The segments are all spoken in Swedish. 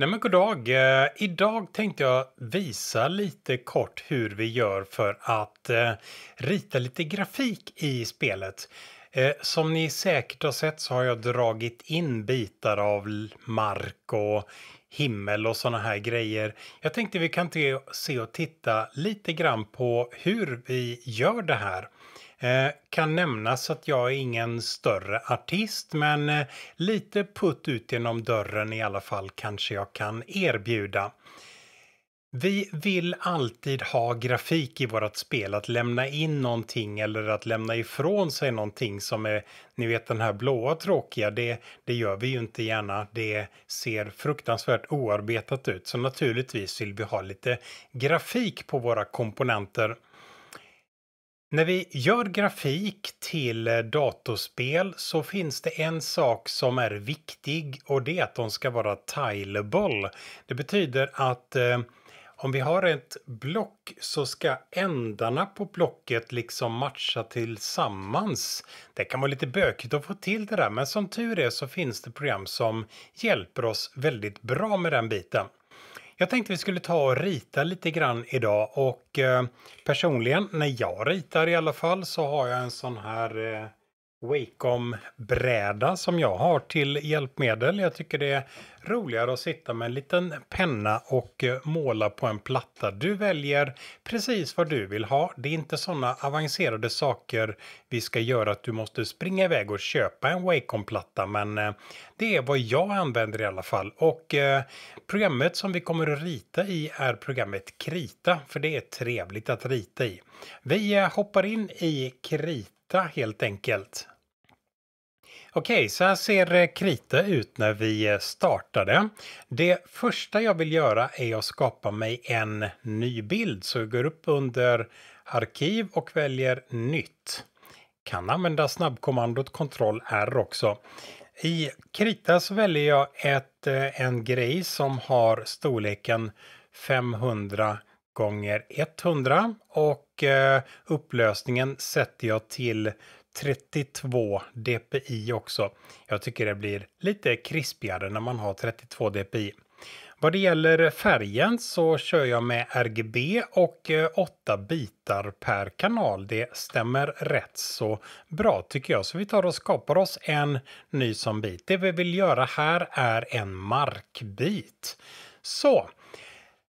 Nej men god dag. Eh, idag tänkte jag visa lite kort hur vi gör för att eh, rita lite grafik i spelet. Eh, som ni säkert har sett så har jag dragit in bitar av mark och himmel och sådana här grejer. Jag tänkte vi kan se och titta lite grann på hur vi gör det här. Eh, kan nämnas att jag är ingen större artist men eh, lite putt ut genom dörren i alla fall kanske jag kan erbjuda. Vi vill alltid ha grafik i vårt spel, att lämna in någonting eller att lämna ifrån sig någonting som är, ni vet den här blåa tråkiga, det, det gör vi ju inte gärna. Det ser fruktansvärt oarbetat ut, så naturligtvis vill vi ha lite grafik på våra komponenter. När vi gör grafik till eh, datorspel så finns det en sak som är viktig och det är att de ska vara tileable. Det betyder att eh, om vi har ett block så ska ändarna på blocket liksom matcha tillsammans. Det kan vara lite bökigt att få till det där men som tur är så finns det program som hjälper oss väldigt bra med den biten. Jag tänkte vi skulle ta och rita lite grann idag och eh, personligen, när jag ritar i alla fall, så har jag en sån här eh, Wacom-bräda som jag har till hjälpmedel. Jag tycker det är roligare att sitta med en liten penna och eh, måla på en platta. Du väljer precis vad du vill ha. Det är inte sådana avancerade saker vi ska göra att du måste springa iväg och köpa en Wacom-platta. Men eh, det är vad jag använder i alla fall. Och eh, programmet som vi kommer att rita i är programmet Krita, för det är trevligt att rita i. Vi hoppar in i Krita krita helt enkelt. Okej, så här ser eh, krita ut när vi eh, startade. Det första jag vill göra är att skapa mig en ny bild. Så jag går upp under arkiv och väljer nytt. Kan använda snabbkommandot Ctrl R också. I krita så väljer jag ett, eh, en grej som har storleken 500 gånger 100 och eh, upplösningen sätter jag till 32 dpi också. Jag tycker det blir lite krispigare när man har 32 dpi. Vad det gäller färgen så kör jag med RGB och 8 eh, bitar per kanal. Det stämmer rätt så bra tycker jag. Så vi tar och skapar oss en ny sån bit. Det vi vill göra här är en markbit. Så,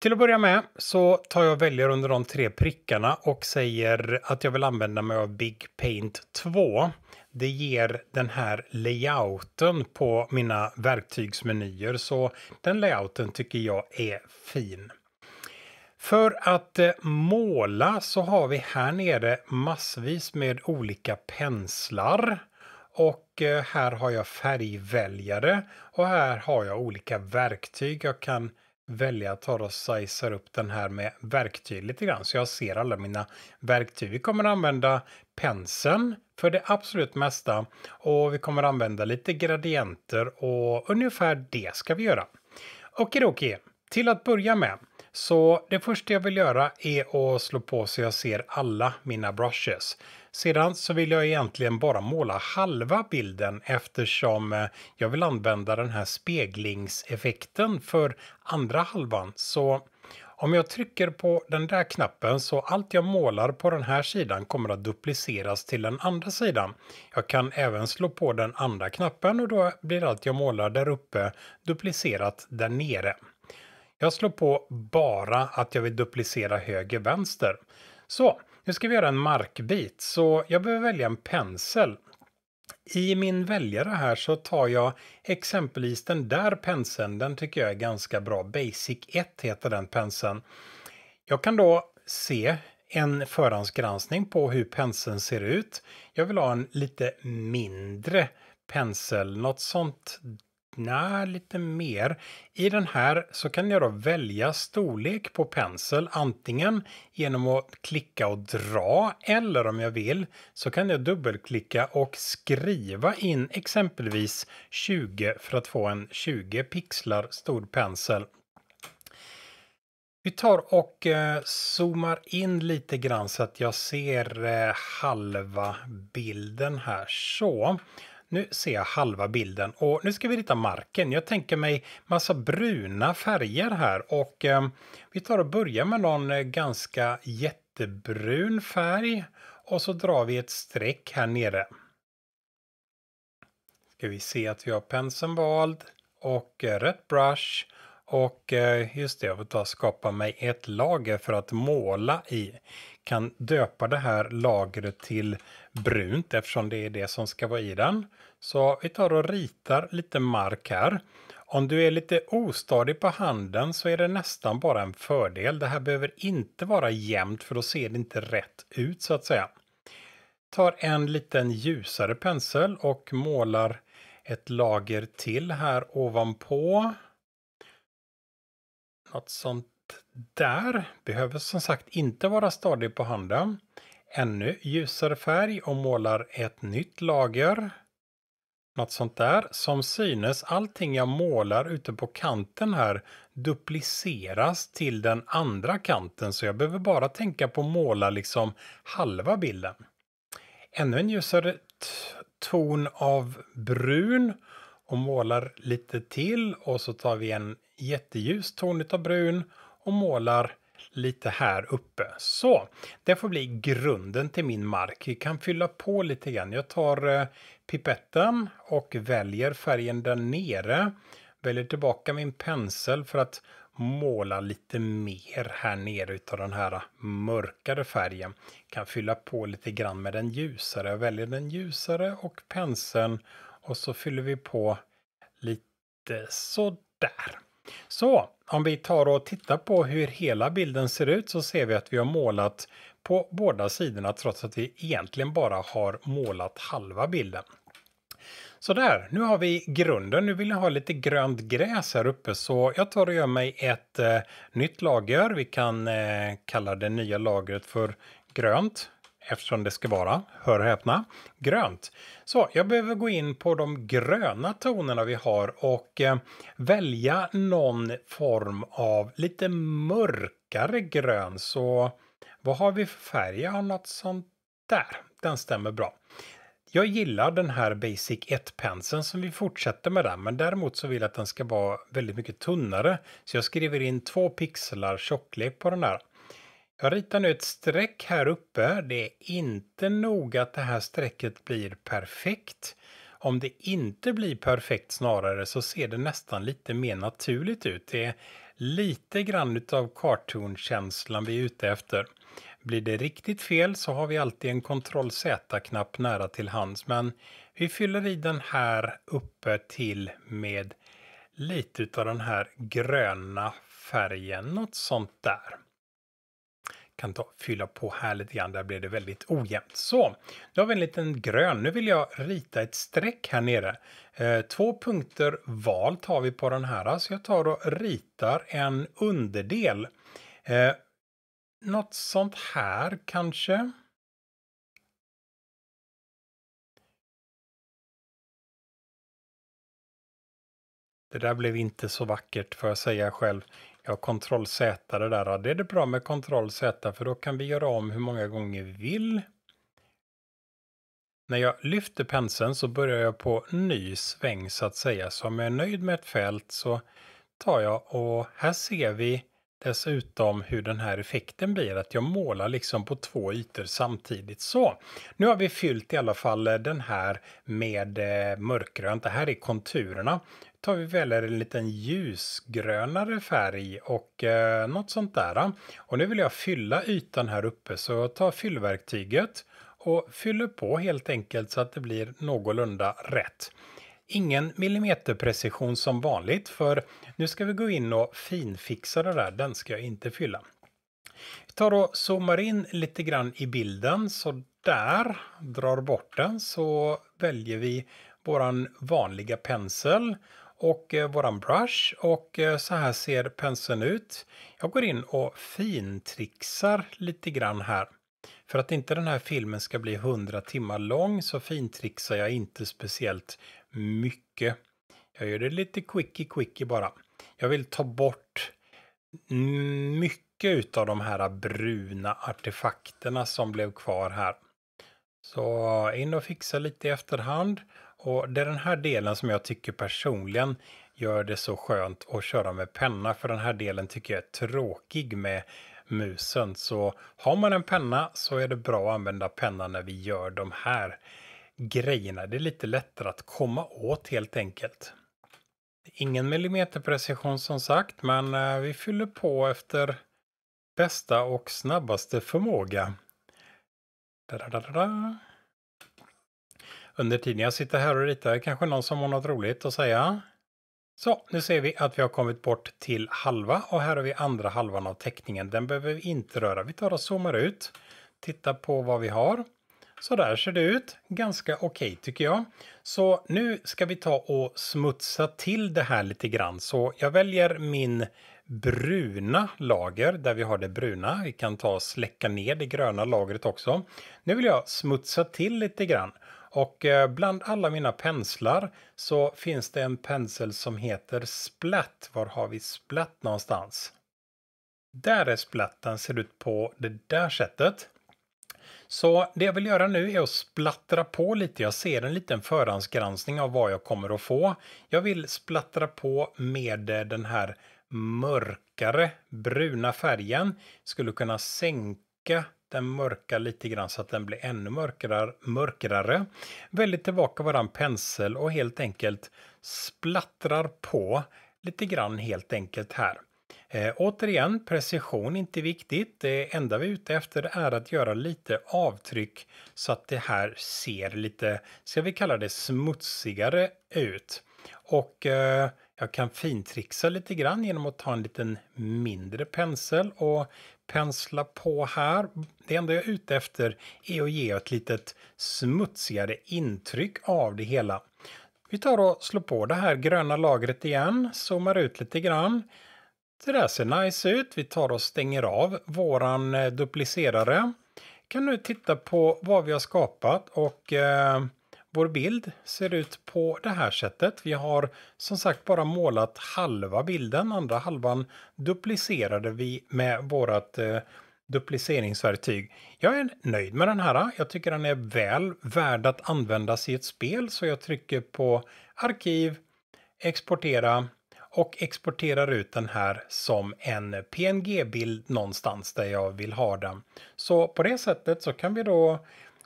till att börja med så tar jag och väljer under de tre prickarna och säger att jag vill använda mig av Big Paint 2. Det ger den här layouten på mina verktygsmenyer så den layouten tycker jag är fin. För att eh, måla så har vi här nere massvis med olika penslar. Och eh, här har jag färgväljare och här har jag olika verktyg. Jag kan välja att ta och sizar upp den här med verktyg lite grann så jag ser alla mina verktyg. Vi kommer använda penseln för det absolut mesta och vi kommer använda lite gradienter och ungefär det ska vi göra. Okej, till att börja med så det första jag vill göra är att slå på så jag ser alla mina brushes. Sedan så vill jag egentligen bara måla halva bilden eftersom eh, jag vill använda den här speglingseffekten för andra halvan. Så om jag trycker på den där knappen så allt jag målar på den här sidan kommer att dupliceras till den andra sidan. Jag kan även slå på den andra knappen och då blir allt jag målar där uppe duplicerat där nere. Jag slår på bara att jag vill duplicera höger vänster. Så, nu ska vi göra en markbit, så jag behöver välja en pensel. I min väljare här så tar jag exempelvis den där penseln. Den tycker jag är ganska bra. Basic 1 heter den penseln. Jag kan då se en förhandsgranskning på hur penseln ser ut. Jag vill ha en lite mindre pensel, något sånt Nej, lite mer. I den här så kan jag då välja storlek på pensel antingen genom att klicka och dra eller om jag vill så kan jag dubbelklicka och skriva in exempelvis 20 för att få en 20 pixlar stor pensel. Vi tar och eh, zoomar in lite grann så att jag ser eh, halva bilden här. Så nu ser jag halva bilden och nu ska vi rita marken. Jag tänker mig massa bruna färger här och eh, vi tar och börjar med någon eh, ganska jättebrun färg och så drar vi ett streck här nere. Ska vi se att vi har penseln vald och eh, rött brush och eh, just det, jag vill skapa mig ett lager för att måla i. Kan döpa det här lagret till brunt eftersom det är det som ska vara i den. Så vi tar och ritar lite mark här. Om du är lite ostadig på handen så är det nästan bara en fördel. Det här behöver inte vara jämnt för då ser det inte rätt ut så att säga. Tar en liten ljusare pensel och målar ett lager till här ovanpå något sånt där. Behöver som sagt inte vara stadig på handen. Ännu ljusare färg och målar ett nytt lager. Något sånt där. Som synes allting jag målar ute på kanten här dupliceras till den andra kanten så jag behöver bara tänka på att måla liksom halva bilden. Ännu en ljusare ton av brun och målar lite till och så tar vi en jätteljus, ton av brun och målar lite här uppe. Så det får bli grunden till min mark. Vi kan fylla på lite grann. Jag tar eh, pipetten och väljer färgen där nere. Väljer tillbaka min pensel för att måla lite mer här nere utav den här mörkare färgen. Kan fylla på lite grann med den ljusare. Jag väljer den ljusare och penseln och så fyller vi på lite sådär. Så om vi tar och tittar på hur hela bilden ser ut så ser vi att vi har målat på båda sidorna trots att vi egentligen bara har målat halva bilden. Sådär, nu har vi grunden. Nu vill jag ha lite grönt gräs här uppe så jag tar och gör mig ett eh, nytt lager. Vi kan eh, kalla det nya lagret för grönt eftersom det ska vara, hör och häpna, grönt. Så jag behöver gå in på de gröna tonerna vi har och eh, välja någon form av lite mörkare grön. Så vad har vi för färg? Jag har något sånt där. Den stämmer bra. Jag gillar den här Basic 1-penseln som vi fortsätter med den, men däremot så vill jag att den ska vara väldigt mycket tunnare. Så jag skriver in två pixlar tjocklek på den här. Jag ritar nu ett streck här uppe. Det är inte noga att det här strecket blir perfekt. Om det inte blir perfekt snarare så ser det nästan lite mer naturligt ut. Det är lite grann utav cartoon-känslan vi är ute efter. Blir det riktigt fel så har vi alltid en Ctrl Z-knapp nära till hands. Men vi fyller i den här uppe till med lite utav den här gröna färgen, något sånt där kan ta, fylla på här lite grann. Där blev det väldigt ojämnt. Så, nu har vi en liten grön. Nu vill jag rita ett streck här nere. Eh, två punkter val tar vi på den här. Så jag tar och ritar en underdel. Eh, något sånt här kanske. Det där blev inte så vackert får jag säga själv. Ja, kontroll Z det där. Det är det bra med kontroll Z för då kan vi göra om hur många gånger vi vill. När jag lyfter penseln så börjar jag på ny sväng så att säga. Så om jag är nöjd med ett fält så tar jag och här ser vi dessutom hur den här effekten blir. Att jag målar liksom på två ytor samtidigt. Så nu har vi fyllt i alla fall den här med eh, mörkgrönt. Det här är konturerna tar vi väl en liten ljusgrönare färg och eh, något sånt där. Och nu vill jag fylla ytan här uppe så jag tar fyllverktyget och fyller på helt enkelt så att det blir någorlunda rätt. Ingen millimeterprecision som vanligt för nu ska vi gå in och finfixa det där, den ska jag inte fylla. Vi tar och zoomar in lite grann i bilden så där, drar bort den så väljer vi vår vanliga pensel och eh, våran brush och eh, så här ser penseln ut. Jag går in och fintrixar lite grann här. För att inte den här filmen ska bli 100 timmar lång så fintrixar jag inte speciellt mycket. Jag gör det lite quickie quickie bara. Jag vill ta bort mycket utav de här bruna artefakterna som blev kvar här. Så in och fixa lite i efterhand. Och det är den här delen som jag tycker personligen gör det så skönt att köra med penna, för den här delen tycker jag är tråkig med musen. Så har man en penna så är det bra att använda pennan när vi gör de här grejerna. Det är lite lättare att komma åt helt enkelt. Ingen millimeterprecision som sagt, men eh, vi fyller på efter bästa och snabbaste förmåga. Da, da, da, under tiden jag sitter här och ritar kanske någon som har något roligt att säga. Så, nu ser vi att vi har kommit bort till halva och här har vi andra halvan av teckningen. Den behöver vi inte röra. Vi tar och zoomar ut. Titta på vad vi har. Så där ser det ut. Ganska okej okay, tycker jag. Så nu ska vi ta och smutsa till det här lite grann. Så jag väljer min bruna lager där vi har det bruna. Vi kan ta och släcka ner det gröna lagret också. Nu vill jag smutsa till lite grann. Och eh, bland alla mina penslar så finns det en pensel som heter Splatt. Var har vi Splatt någonstans? Där är splatten, ser ut på det där sättet. Så det jag vill göra nu är att splattra på lite. Jag ser en liten förhandsgranskning av vad jag kommer att få. Jag vill splattra på med eh, den här mörkare bruna färgen. Skulle kunna sänka den mörka lite grann så att den blir ännu mörkare. mörkrare. Väljer tillbaka våran pensel och helt enkelt splattrar på lite grann helt enkelt här. Eh, återigen, precision inte viktigt. Det enda vi är ute efter är att göra lite avtryck så att det här ser lite, ska vi kalla det smutsigare ut. Och eh, jag kan fintrixa lite grann genom att ta en liten mindre pensel och pensla på här. Det enda jag är ute efter är att ge ett litet smutsigare intryck av det hela. Vi tar och slår på det här gröna lagret igen, zoomar ut lite grann. Det där ser nice ut. Vi tar och stänger av våran eh, duplicerare. Kan nu titta på vad vi har skapat och eh, vår bild ser ut på det här sättet. Vi har som sagt bara målat halva bilden. Andra halvan duplicerade vi med vårt eh, dupliceringsverktyg. Jag är nöjd med den här. Jag tycker den är väl värd att användas i ett spel så jag trycker på arkiv, exportera och exporterar ut den här som en PNG-bild någonstans där jag vill ha den. Så på det sättet så kan vi då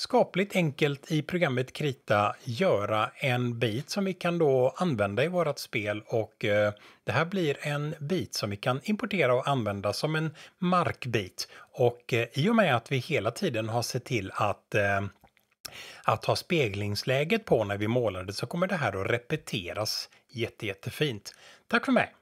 skapligt enkelt i programmet Krita göra en bit som vi kan då använda i vårt spel och eh, det här blir en bit som vi kan importera och använda som en markbit. Och eh, i och med att vi hela tiden har sett till att eh, att ha speglingsläget på när vi målade så kommer det här att repeteras jätte, jättefint. Tack för mig!